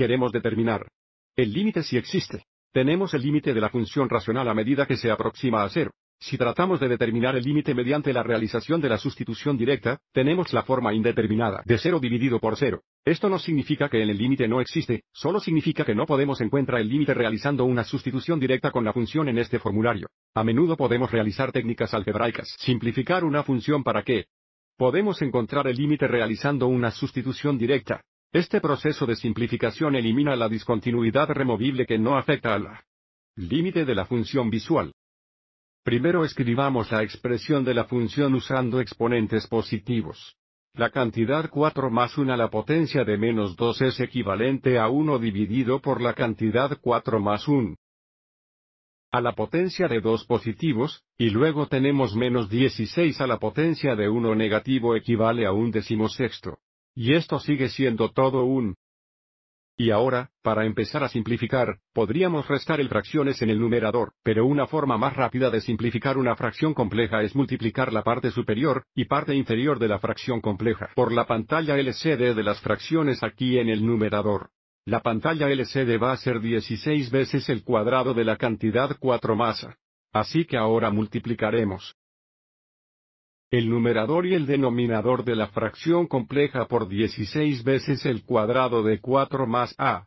queremos determinar. El límite si existe. Tenemos el límite de la función racional a medida que se aproxima a cero. Si tratamos de determinar el límite mediante la realización de la sustitución directa, tenemos la forma indeterminada de cero dividido por cero. Esto no significa que en el límite no existe, solo significa que no podemos encontrar el límite realizando una sustitución directa con la función en este formulario. A menudo podemos realizar técnicas algebraicas, simplificar una función para que podemos encontrar el límite realizando una sustitución directa. Este proceso de simplificación elimina la discontinuidad removible que no afecta a la límite de la función visual. Primero escribamos la expresión de la función usando exponentes positivos. La cantidad 4 más 1 a la potencia de menos 2 es equivalente a 1 dividido por la cantidad 4 más 1 a la potencia de 2 positivos, y luego tenemos menos 16 a la potencia de 1 negativo equivale a un sexto. Y esto sigue siendo todo un... Y ahora, para empezar a simplificar, podríamos restar el fracciones en el numerador, pero una forma más rápida de simplificar una fracción compleja es multiplicar la parte superior y parte inferior de la fracción compleja por la pantalla LCD de las fracciones aquí en el numerador. La pantalla LCD va a ser 16 veces el cuadrado de la cantidad 4 masa. Así que ahora multiplicaremos el numerador y el denominador de la fracción compleja por 16 veces el cuadrado de 4 más a.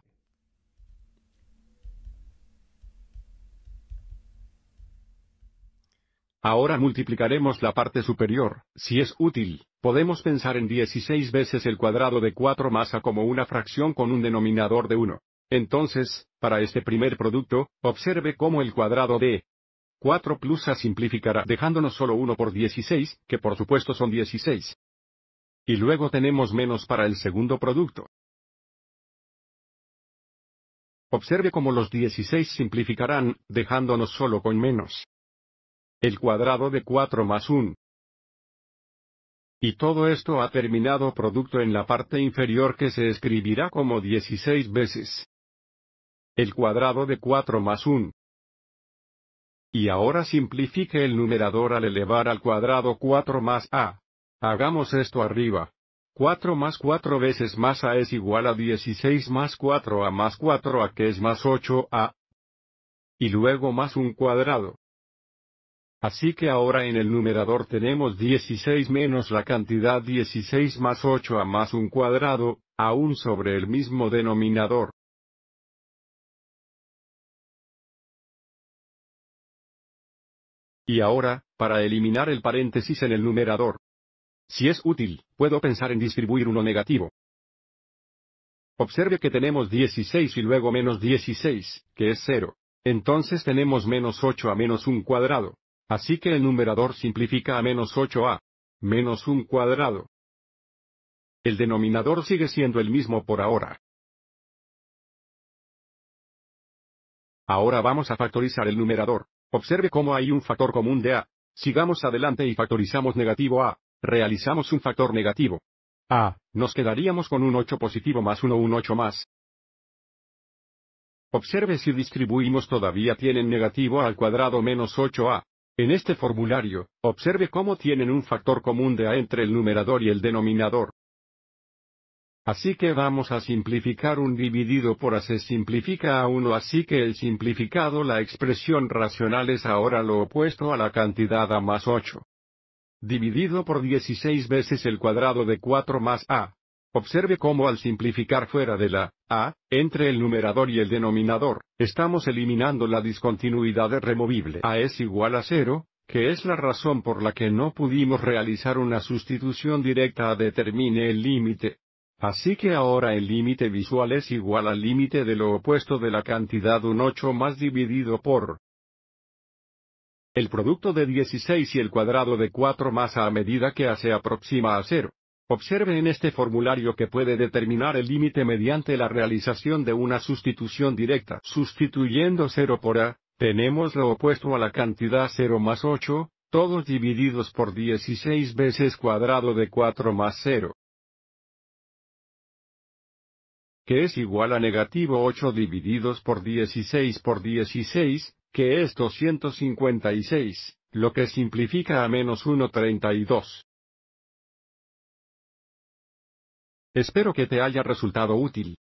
Ahora multiplicaremos la parte superior, si es útil, podemos pensar en 16 veces el cuadrado de 4 más a como una fracción con un denominador de 1. Entonces, para este primer producto, observe cómo el cuadrado de 4 plus A simplificará dejándonos solo 1 por 16, que por supuesto son 16. Y luego tenemos menos para el segundo producto. Observe cómo los 16 simplificarán, dejándonos solo con menos. El cuadrado de 4 más 1. Y todo esto ha terminado producto en la parte inferior que se escribirá como 16 veces. El cuadrado de 4 más 1. Y ahora simplifique el numerador al elevar al cuadrado 4 más a. Hagamos esto arriba. 4 más 4 veces más a es igual a 16 más 4 a más 4 a que es más 8 a. Y luego más un cuadrado. Así que ahora en el numerador tenemos 16 menos la cantidad 16 más 8 a más un cuadrado, aún sobre el mismo denominador. Y ahora, para eliminar el paréntesis en el numerador. Si es útil, puedo pensar en distribuir uno negativo. Observe que tenemos 16 y luego menos 16, que es 0. Entonces tenemos menos 8 a menos 1 cuadrado. Así que el numerador simplifica a menos 8 a menos 1 cuadrado. El denominador sigue siendo el mismo por ahora. Ahora vamos a factorizar el numerador. Observe cómo hay un factor común de A. Sigamos adelante y factorizamos negativo A. Realizamos un factor negativo. A. Nos quedaríamos con un 8 positivo más 1, un 8 más. Observe si distribuimos todavía tienen negativo al cuadrado menos 8A. En este formulario, observe cómo tienen un factor común de A entre el numerador y el denominador. Así que vamos a simplificar un dividido por a se simplifica a 1 así que el simplificado la expresión racional es ahora lo opuesto a la cantidad a más 8. Dividido por 16 veces el cuadrado de 4 más a. Observe cómo al simplificar fuera de la a, entre el numerador y el denominador, estamos eliminando la discontinuidad removible. a es igual a 0, que es la razón por la que no pudimos realizar una sustitución directa a determine el límite. Así que ahora el límite visual es igual al límite de lo opuesto de la cantidad un 8 más dividido por el producto de 16 y el cuadrado de 4 más a medida que A se aproxima a 0. Observe en este formulario que puede determinar el límite mediante la realización de una sustitución directa. Sustituyendo 0 por a, tenemos lo opuesto a la cantidad 0 más 8, todos divididos por 16 veces cuadrado de 4 más 0 que es igual a negativo 8 divididos por 16 por 16, que es 256, lo que simplifica a menos 1,32. Espero que te haya resultado útil.